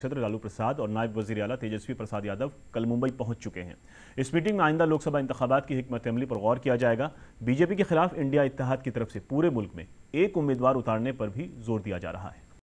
क्षेत्र लालू प्रसाद और नायब वजी अला तेजस्वी प्रसाद यादव कल मुंबई पहुंच चुके हैं इस मीटिंग में आइंदा लोकसभा इंतबात की हमत अमली पर गौर किया जाएगा बीजेपी के खिलाफ इंडिया इतिहाद की तरफ से पूरे मुल्क में एक उम्मीदवार उतारने पर भी जोर दिया जा रहा है